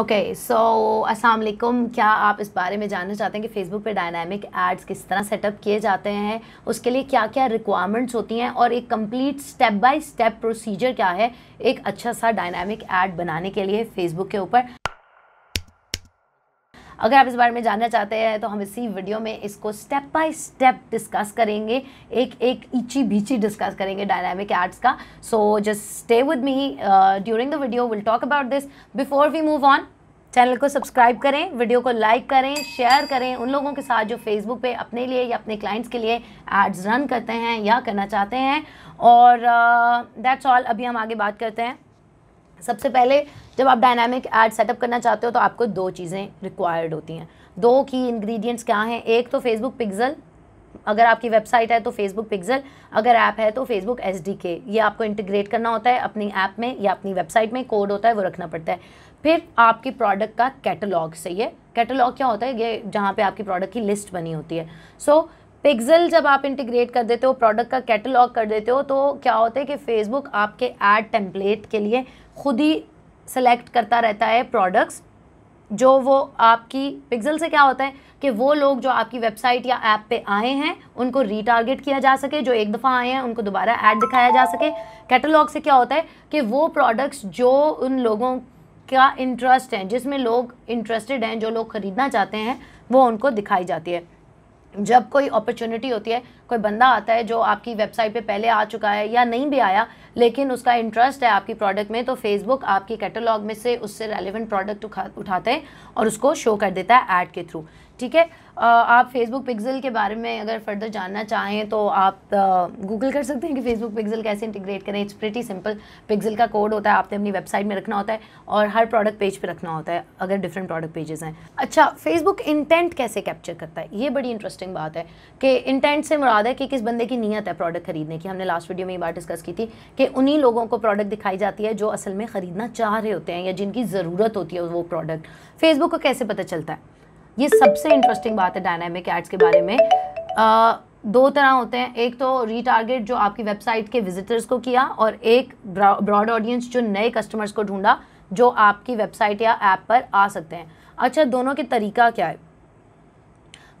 okay so अस्सलाम वालेकुम क्या आप इस बारे में जानना चाहते हैं कि फेसबुक पे डायनामिक एड्स किस तरह सेटअप किए जाते हैं उसके लिए क्या क्या रिक्वायरमेंट्स होती हैं और एक complete step by step procedure क्या है एक अच्छा सा डायनामिक ऐड बनाने के लिए फेसबुक के ऊपर अगर आप इस बारे में जानना चाहते हैं तो हम इसी वीडियो में इसको स्टेप बाय स्टेप डिस्कस करेंगे एक एक ईची बीची डिस्कस करेंगे डायनामिक एड्स का so just stay with me during the video will talk about this before we move on channel को सब्सक्राइब करें वीडियो को लाइक करें शेयर करें उन लोगों के साथ जो फेसबुक पे अपने लिए या अपने क्लाइंट्स के लिए एड्स रन करते हैं या करना चाहते हैं और दैट्स uh, ऑल अभी हम आगे बात करते हैं सबसे पहले जब आप डायनामिक एड सेटअप करना चाहते हो तो आपको दो चीज़ें रिक्वायर्ड होती हैं दो की इंग्रेडिएंट्स क्या हैं एक तो फेसबुक पिक्सल अगर आपकी वेबसाइट है तो फेसबुक पिक्सल अगर ऐप है तो फेसबुक एस ये आपको इंटीग्रेट करना होता है अपनी ऐप में या अपनी वेबसाइट में कोड होता है वो रखना पड़ता है फिर आपकी प्रोडक्ट का कैटलॉग सही है कैटलॉग क्या होता है ये जहाँ पे आपकी प्रोडक्ट की लिस्ट बनी होती है सो so, पिक्सल जब आप इंटीग्रेट कर देते हो प्रोडक्ट का कैटलॉग कर देते हो तो क्या होता है कि फेसबुक आपके ऐड टेम्पलेट के लिए खुद ही सेलेक्ट करता रहता है प्रोडक्ट्स जो वो आपकी पिक्सल से क्या होता है कि वो लोग जो आपकी वेबसाइट या ऐप पे आए हैं उनको रीटारगेट किया जा सके जो एक दफ़ा आए हैं उनको दोबारा ऐड दिखाया जा सके कैटलॉग से क्या होता है कि वो प्रोडक्ट्स जो उन लोगों का इंटरेस्ट है जिसमें लोग इंटरेस्टेड हैं जो लोग ख़रीदना चाहते हैं वो उनको दिखाई जाती है जब कोई अपॉर्चुनिटी होती है कोई बंदा आता है जो आपकी वेबसाइट पे पहले आ चुका है या नहीं भी आया लेकिन उसका इंटरेस्ट है आपकी प्रोडक्ट में तो फेसबुक आपकी कैटलॉग में से उससे रेलिवेंट प्रोडक्ट उठाते हैं और उसको शो कर देता है ऐड के थ्रू ठीक है आप फेसबुक पिक्सल के बारे में अगर फर्दर जानना चाहें तो आप गूगल कर सकते हैं कि फेसबुक पिक्सल कैसे इंटीग्रेट करें इट्स प्रिटी सिंपल पिक्सल का कोड होता है आपने अपनी वेबसाइट में रखना होता है और हर प्रोडक्ट पेज पे रखना होता है अगर डिफरेंट प्रोडक्ट पेजेस हैं अच्छा फेसबुक इंटेंट कैसे कैप्चर करता है ये बड़ी इंटरेस्टिंग बात है कि इंटेंट से मुराद है कि किस बंदे की नीयत है प्रोडक्ट खरीदने की हमने लास्ट वीडियो में ये बात डिस्कस की थी कि उन्हीं लोगों को प्रोडक्ट दिखाई जाती है जो असल में ख़रीदना चाह रहे होते हैं या जिनकी ज़रूरत होती है वो प्रोडक्ट फेसबुक को कैसे पता चलता है ये सबसे इंटरेस्टिंग बात है डायनामिक एड्स के बारे में आ, दो तरह होते हैं एक तो रीटारगेट जो आपकी वेबसाइट के विजिटर्स को किया और एक ब्रॉड ऑडियंस जो नए कस्टमर्स को ढूंढा जो आपकी वेबसाइट या ऐप पर आ सकते हैं अच्छा दोनों के तरीका क्या है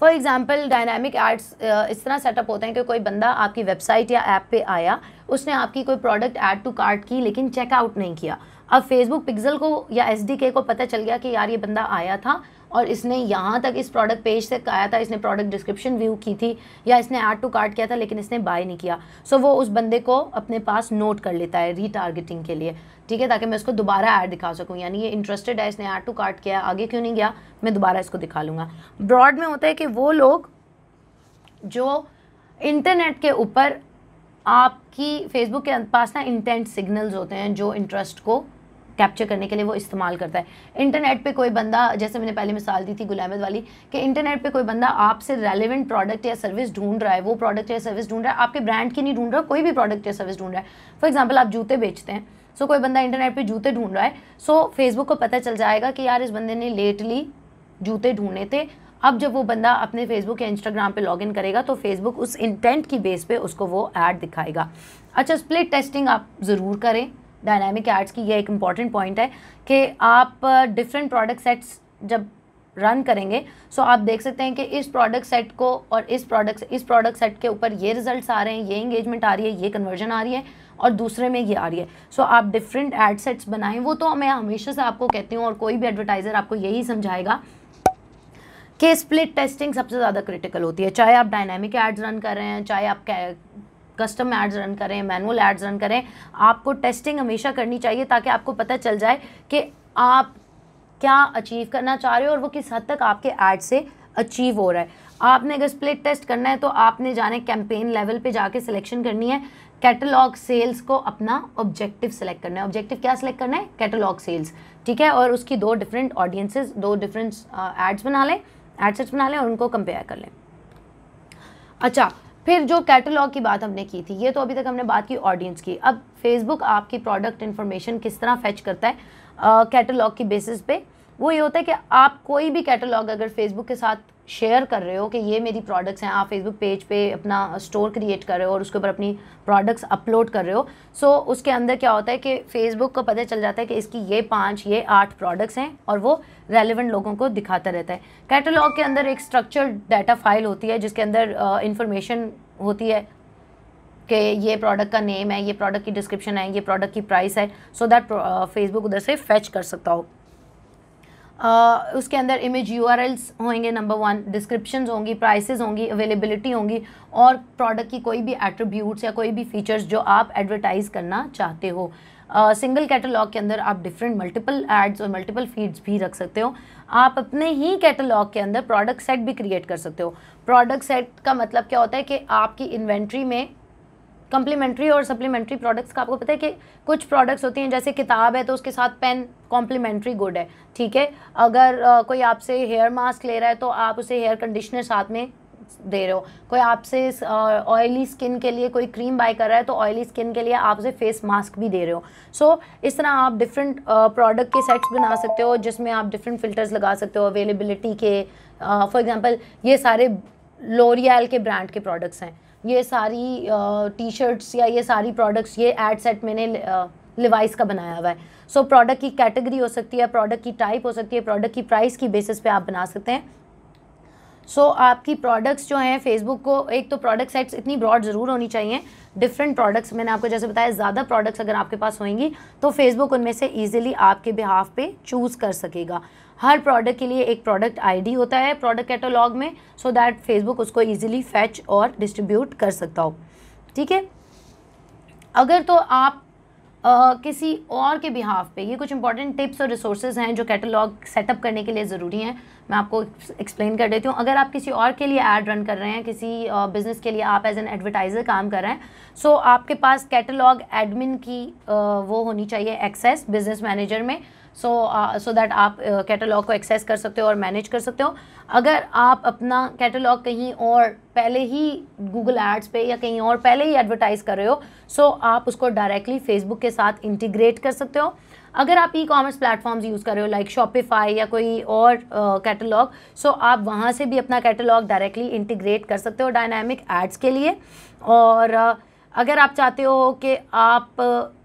फॉर एग्ज़ाम्पल डायनामिक एड्स इस तरह सेटअप होते हैं कि कोई बंदा आपकी वेबसाइट या ऐप पे आया उसने आपकी कोई प्रोडक्ट ऐड टू कार्ट की लेकिन चेकआउट नहीं किया अब फेसबुक पिक्सल को या एस को पता चल गया कि यार ये बंदा आया था और इसने यहाँ तक इस प्रोडक्ट पेज तक आया था इसने प्रोडक्ट डिस्क्रिप्शन व्यू की थी या इसने ऐड टू कार्ट किया था लेकिन इसने बाय नहीं किया सो so, वो उस बंदे को अपने पास नोट कर लेता है रीटारगेटिंग के लिए ठीक है ताकि मैं उसको दोबारा ऐड दिखा सकूँ यानी ये इंटरेस्टेड है इसने ऐड टू कार्ट किया आगे क्यों नहीं गया मैं दोबारा इसको दिखा लूँगा ब्रॉड में होता है कि वो लोग जो इंटरनेट के ऊपर आपकी फेसबुक के पास ना इंटेंट सिग्नल्स होते हैं जो इंटरेस्ट को कैप्चर करने के लिए वो इस्तेमाल करता है इंटरनेट पे कोई बंदा जैसे मैंने पहले मिसाल दी थी गुलामद वाली कि इंटरनेट पे कोई बंदा आपसे रेलिवेंट प्रोडक्ट या सर्विस ढूंढ रहा है वो प्रोडक्ट या सर्विस ढूंढ रहा है आपके ब्रांड की नहीं ढूंढ रहा कोई भी प्रोडक्ट या सर्विस ढूंढ रहा है फॉर एग्जाम्पल आप जूते बेचते हैं सो कोई बंदा इंटरनेट पर जूते ढूंढ रहा है सो फेसबुक को पता चल जाएगा कि यार इस बंदे ने लेटली जूते ढूंढे थे अब जब वो बंदा अपने फेसबुक या इंस्टाग्राम पे लॉगिन करेगा तो फेसबुक उस इंटेंट की बेस पे उसको वो ऐड दिखाएगा अच्छा स्प्लिट टेस्टिंग आप ज़रूर करें डायनामिक एड्स की यह एक इम्पॉर्टेंट पॉइंट है कि आप डिफरेंट प्रोडक्ट सेट्स जब रन करेंगे सो आप देख सकते हैं कि इस प्रोडक्ट सेट को और इस प्रोडक्ट इस प्रोडक्ट सेट के ऊपर ये रिजल्ट्स आ रहे हैं ये इंगेजमेंट आ रही है ये कन्वर्जन आ रही है और दूसरे में ये आ रही है सो आप डिफरेंट एड सेट्स बनाएं वो तो मैं हमेशा से आपको कहती हूँ और कोई भी एडवर्टाइज़र आपको यही समझाएगा कि स्प्लिट टेस्टिंग सबसे ज़्यादा क्रिटिकल होती है चाहे आप डायनामिक एड्स रन कर रहे हैं चाहे आप कस्टम एड्स रन करें मैनुअल एड्स रन करें आपको टेस्टिंग हमेशा करनी चाहिए ताकि आपको पता चल जाए कि आप क्या अचीव करना चाह रहे हो और वो किस हद तक आपके एड से अचीव हो रहा है आपने अगर स्प्लिट टेस्ट करना है तो आपने जाने कैंपेन लेवल पे जाके सिलेक्शन करनी है कैटलॉग सेल्स को अपना ऑब्जेक्टिव सेलेक्ट करना है ऑब्जेक्टिव क्या सिलेक्ट करना है कैटलॉग सेल्स ठीक है और उसकी दो डिफरेंट ऑडियंसेस दो डिफरेंट एड्स बना लें सेट्स बना लें और उनको कंपेयर कर लें अच्छा फिर जो कैटलॉग की बात हमने की थी ये तो अभी तक हमने बात की ऑडियंस की अब फेसबुक आपकी प्रोडक्ट इन्फॉर्मेशन किस तरह फैच करता है कैटलॉग की बेसिस पे वो ये होता है कि आप कोई भी कैटलॉग अगर फेसबुक के साथ शेयर कर रहे हो कि ये मेरी प्रोडक्ट्स हैं आप फेसबुक पेज पे अपना स्टोर क्रिएट कर रहे हो और उसके ऊपर अपनी प्रोडक्ट्स अपलोड कर रहे हो सो so, उसके अंदर क्या होता है कि फेसबुक को पता चल जाता है कि इसकी ये पाँच ये आठ प्रोडक्ट्स हैं और वो रेलिवेंट लोगों को दिखाता रहता है कैटलॉग के अंदर एक स्ट्रक्चर डाटा फाइल होती है जिसके अंदर इंफॉर्मेशन uh, होती है कि ये प्रोडक्ट का नेम है ये प्रोडक्ट की डिस्क्रिप्शन है ये प्रोडक्ट की प्राइस है सो दैट फेसबुक उधर से फैच कर सकता हो Uh, उसके अंदर इमेज यू आर एल्स होंगे नंबर वन डिस्क्रिप्शन होंगी प्राइस होंगी अवेलेबिलिटी होंगी और प्रोडक्ट की कोई भी एट्रीब्यूट्स या कोई भी फीचर्स जो आप एडवर्टाइज करना चाहते हो सिंगल uh, कैटलॉग के अंदर आप डिफरेंट मल्टीपल एड्स और मल्टीपल फीड्स भी रख सकते हो आप अपने ही कैटलॉग के अंदर प्रोडक्ट सेट भी क्रिएट कर सकते हो प्रोडक्ट सेट का मतलब क्या होता है कि आपकी इन्वेंट्री में कम्प्लीमेंट्री और सप्लीमेंट्री प्रोडक्ट्स का आपको पता है कि कुछ प्रोडक्ट्स होती हैं जैसे किताब है तो उसके साथ पेन कॉम्प्लीमेंट्री गुड है ठीक है अगर आ, कोई आपसे हेयर मास्क ले रहा है तो आप उसे हेयर कंडीशनर साथ में दे रहे हो कोई आपसे ऑयली स्किन के लिए कोई क्रीम बाय कर रहा है तो ऑयली स्किन के लिए आप उसे फेस मास्क भी दे रहे हो सो so, इस तरह आप डिफरेंट प्रोडक्ट के सेट्स बना सकते हो जिसमें आप डिफरेंट फिल्टर्स लगा सकते हो अवेलेबिलिटी के फॉर uh, एग्ज़ाम्पल ये सारे लोरियाल के ब्रांड के प्रोडक्ट्स हैं ये सारी टी शर्ट्स या ये सारी प्रोडक्ट्स ये एड सेट मैंने लिवाइस का बनाया हुआ है सो प्रोडक्ट की कैटेगरी हो सकती है प्रोडक्ट की टाइप हो सकती है प्रोडक्ट की प्राइस की बेसिस पे आप बना सकते हैं सो so, आपकी प्रोडक्ट्स जो हैं फेसबुक को एक तो प्रोडक्ट सेट्स इतनी ब्रॉड ज़रूर होनी चाहिए डिफरेंट प्रोडक्ट्स मैंने आपको जैसे बताया ज़्यादा प्रोडक्ट्स अगर आपके पास होंगी तो फेसबुक उनमें से ईजिली आपके बिहाफ पे चूज़ कर सकेगा हर प्रोडक्ट के लिए एक प्रोडक्ट आईडी होता है प्रोडक्ट कैटलॉग में सो दैट फेसबुक उसको ईजिली फैच और डिस्ट्रीब्यूट कर सकता हो ठीक है अगर तो आप आ, किसी और के बिहाफ पे ये कुछ इंपॉर्टेंट टिप्स और रिसोर्सेज हैं जो कैटलॉग सेटअप करने के लिए ज़रूरी हैं मैं आपको एक्सप्लेन कर देती हूँ अगर आप किसी और के लिए ऐड रन कर रहे हैं किसी बिज़नेस के लिए आप एज एन एडवर्टाइज़र काम कर रहे हैं सो आपके पास कैटलॉग एडमिन की वो होनी चाहिए एक्सेस बिज़नेस मैनेजर में सो सो दैट आप कैटलॉग uh, को एक्सेस कर सकते हो और मैनेज कर सकते हो अगर आप अपना कैटलॉग कहीं और पहले ही गूगल एड्स पे या कहीं और पहले ही एडवर्टाइज़ कर रहे हो सो so आप उसको डायरेक्टली फेसबुक के साथ इंटीग्रेट कर सकते हो अगर आप ई कॉमर्स प्लेटफॉर्म्स यूज़ कर रहे हो लाइक शॉपिफाई या कोई और कैटलॉग सो so आप वहाँ से भी अपना कैटलॉग डायरेक्टली इंटीग्रेट कर सकते हो डायनामिक एड्स के लिए और uh, अगर आप चाहते हो कि आप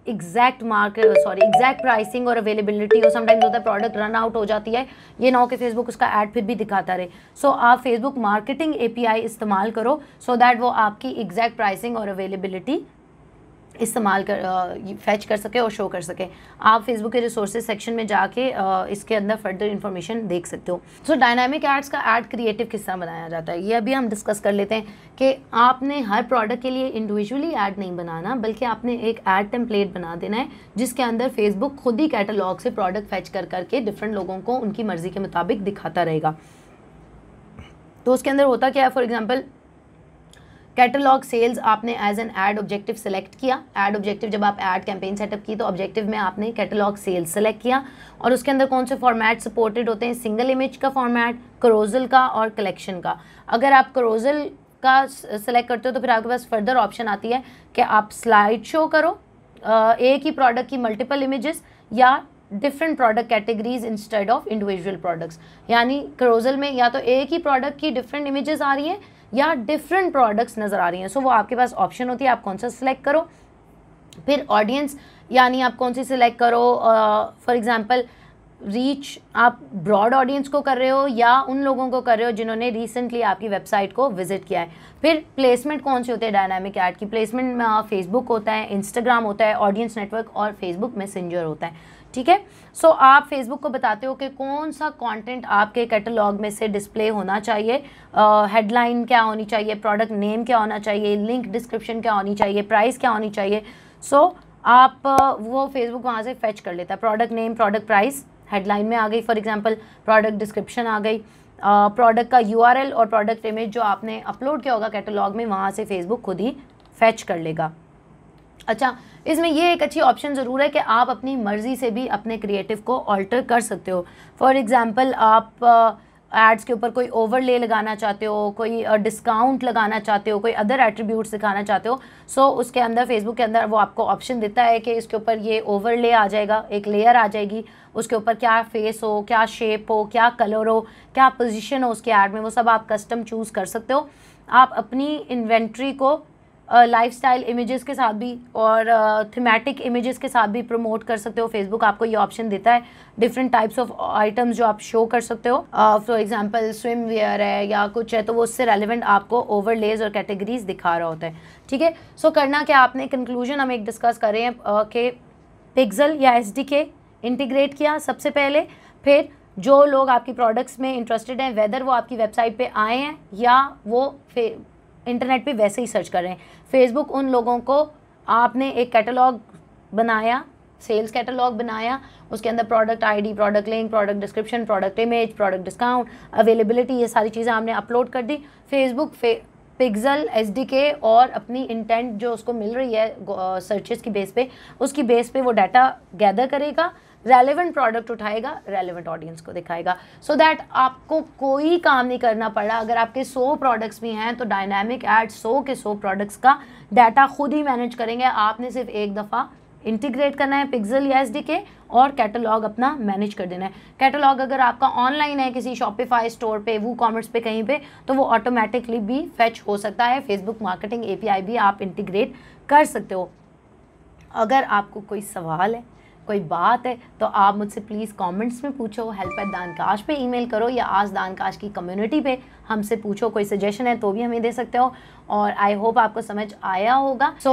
exact market sorry exact pricing और अवेलेबिलिटी और समटाइम्स होता है प्रोडक्ट रन आउट हो जाती है ये ना हो कि फेसबुक उसका ऐड फिर भी दिखाता रहे सो so, आप फेसबुक मार्केटिंग एपीआई इस्तेमाल करो सो so दैट वो आपकी एग्जैक्ट प्राइसिंग और अवेलेबिलिटी इस्तेमाल कर फैच कर सके और शो कर सके आप फेसबुक के रिसोर्सेज सेक्शन में जाके इसके अंदर फर्दर इन्फॉर्मेशन देख सकते हो सो डायनामिक एड्स का एड क्रिएटिव किस तरह बनाया जाता है ये अभी हम डिस्कस कर लेते हैं कि आपने हर प्रोडक्ट के लिए इंडिविजुअली ऐड नहीं बनाना बल्कि आपने एक ऐड टेम्पलेट बना देना है जिसके अंदर फेसबुक खुद ही कैटलॉग से प्रोडक्ट फैच कर करके डिफरेंट लोगों को उनकी मर्ज़ी के मुताबिक दिखाता रहेगा तो उसके अंदर होता क्या है फॉर एग्ज़ाम्पल कैटलॉग सेल्स आपने as an ad objective select किया एड ऑब्जेक्टिव जब आप एड कैंपेन सेटअप की तो ऑब्जेक्टिव में आपने कैटलॉग सेल्स सेलेक्ट किया और उसके अंदर कौन से फॉर्मेट सपोर्टेड होते हैं सिंगल इमेज का फॉर्मेट करोजल का और कलेक्शन का अगर आप करोजल का सेलेक्ट करते हो तो फिर आपके पास फर्दर ऑप्शन आती है कि आप स्लाइड शो करो एक ही प्रोडक्ट की मल्टीपल इमेजेस या different product categories instead of individual products यानी क्रोजल में या तो एक ही प्रोडक्ट की डिफरेंट इमेजेस आ रही हैं या डिफरेंट प्रोडक्ट्स नज़र आ रही हैं सो so, वो आपके पास ऑप्शन होती है आप कौन सा सिलेक्ट करो फिर ऑडियंस यानी आप कौन सी सिलेक्ट करो फॉर uh, एग्ज़ाम्पल रीच आप ब्रॉड ऑडियंस को कर रहे हो या उन लोगों को कर रहे हो जिन्होंने रिसेंटली आपकी वेबसाइट को विजिट किया है फिर प्लेसमेंट कौन से होते हैं डायनामिक ऐड की प्लेसमेंट में फेसबुक हाँ, होता है इंस्टाग्राम होता है ऑडियंस नेटवर्क और फेसबुक मैसेंजर होता है ठीक है सो आप फेसबुक को बताते हो कि कौन सा कंटेंट आपके कैटलॉग में से डिस्प्ले होना चाहिए हेडलाइन uh, क्या होनी चाहिए प्रोडक्ट नेम क्या होना चाहिए लिंक डिस्क्रिप्शन क्या होनी चाहिए प्राइस क्या होनी चाहिए सो so, आप uh, वो फेसबुक वहाँ से फेच कर लेता है product name product price headline में आ गई फॉर एग्जाम्पल प्रोडक्ट डिस्क्रिप्शन आ गई प्रोडक्ट uh, का यू और प्रोडक्ट इमेज जो आपने अपलोड किया होगा कैटलॉग में वहाँ से फेसबुक खुद ही फेच कर लेगा अच्छा इसमें ये एक अच्छी ऑप्शन ज़रूर है कि आप अपनी मर्ज़ी से भी अपने क्रिएटिव को ऑल्टर कर सकते हो फॉर एग्ज़ाम्पल आप एड्स uh, के ऊपर कोई ओवरले लगाना चाहते हो कोई डिस्काउंट uh, लगाना चाहते हो कोई अदर एट्रीब्यूट दिखाना चाहते हो सो so, उसके अंदर फेसबुक के अंदर वो आपको ऑप्शन देता है कि इसके ऊपर ये ओवरले आ जाएगा एक लेयर आ जाएगी उसके ऊपर क्या फेस हो क्या शेप हो क्या कलर हो क्या पोजिशन हो उसके ऐड में वो सब आप कस्टम चूज़ कर सकते हो आप अपनी इन्वेंट्री को लाइफ स्टाइल इमेज़ के साथ भी और थीमेटिक uh, इमेजेस के साथ भी प्रमोट कर सकते हो फेसबुक आपको ये ऑप्शन देता है डिफरेंट टाइप्स ऑफ आइटम्स जो आप शो कर सकते हो फॉर एग्जांपल स्विम वेयर है या कुछ है तो वो उससे रेलिवेंट आपको ओवरलेज और कैटेगरीज दिखा रहा होता है ठीक है सो करना क्या आपने कंक्लूजन हम एक डिस्कस कर रहे हैं कि पिक्जल या एस इंटीग्रेट किया सबसे पहले फिर जो लोग आपकी प्रोडक्ट्स में इंटरेस्टेड हैं वेदर वो आपकी वेबसाइट पे आए हैं या वो इंटरनेट पे वैसे ही सर्च कर रहे हैं फेसबुक उन लोगों को आपने एक कैटलॉग बनाया सेल्स कैटलॉग बनाया उसके अंदर product ID, product link product description product image product discount availability ये सारी चीज़ें आपने अपलोड कर दी फेसबुक फे, पिक्जल एस और अपनी इंटेंट जो उसको मिल रही है सर्चेस uh, की बेस पे उसकी बेस पे वो डाटा गैदर करेगा रेलिवेंट प्रोडक्ट उठाएगा रेलिवेंट ऑडियंस को दिखाएगा सो so दैट आपको कोई काम नहीं करना पड़ा अगर आपके सो प्रोडक्ट्स भी हैं तो डायनामिक एड सो के सो प्रोडक्ट्स का डाटा खुद ही मैनेज करेंगे आपने सिर्फ एक दफ़ा इंटीग्रेट करना है पिक्जल या एस के और कैटलॉग अपना मैनेज कर देना है कैटलॉग अगर आपका ऑनलाइन है किसी शॉपिफाई स्टोर पे वो कॉमर्स पे कहीं पे तो वो ऑटोमेटिकली भी फेच हो सकता है फेसबुक मार्केटिंग एपीआई भी आप इंटीग्रेट कर सकते हो अगर आपको कोई सवाल है कोई बात है तो आप मुझसे प्लीज़ कमेंट्स में पूछो हेल्प एट दानकाश पे ईमेल करो या आज दानकाश की कम्युनिटी पे हमसे पूछो कोई सजेशन है तो भी हमें दे सकते हो और आई होप आपको समझ आया होगा सो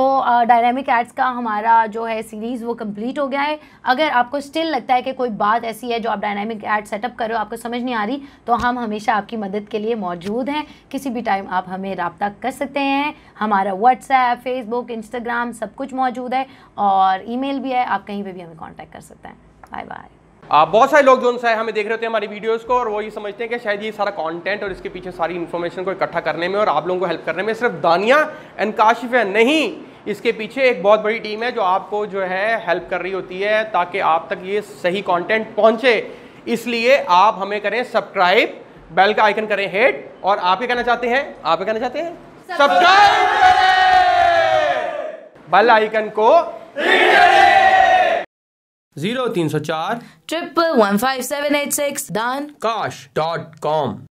डायनामिक एड्स का हमारा जो है सीरीज़ वो कंप्लीट हो गया है अगर आपको स्टिल लगता है कि कोई बात ऐसी है जो आप डायनेमिक एड सेटअप कर रहे हो आपको समझ नहीं आ रही तो हम हमेशा आपकी मदद के लिए मौजूद हैं किसी भी टाइम आप हमें रबता कर सकते हैं हमारा व्हाट्सएप फेसबुक इंस्टाग्राम सब कुछ मौजूद है और ई भी है आप कहीं पर भी हमें कॉन्टैक्ट कर सकते हैं बाय बाय बहुत सारे लोग जो है हमें देख रहे होते हैं हमारी वीडियोस को और वो ये समझते हैं कि शायद ये सारा कंटेंट और इसके पीछे सारी इन्फॉर्मेशन को इकट्ठा करने में और आप लोगों को हेल्प करने में सिर्फ दानिया एंड काशिफ है नहीं इसके पीछे एक बहुत बड़ी टीम है जो आपको जो है हेल्प कर रही होती है ताकि आप तक ये सही कॉन्टेंट पहुँचे इसलिए आप हमें करें सब्सक्राइब बेल का आइकन करें हेड और आप ये कहना चाहते हैं आप ये कहना चाहते हैं सब्सक्राइब बेल आइकन को जीरो तीन सौ चार triple one five seven eight six दान काश डॉट कॉम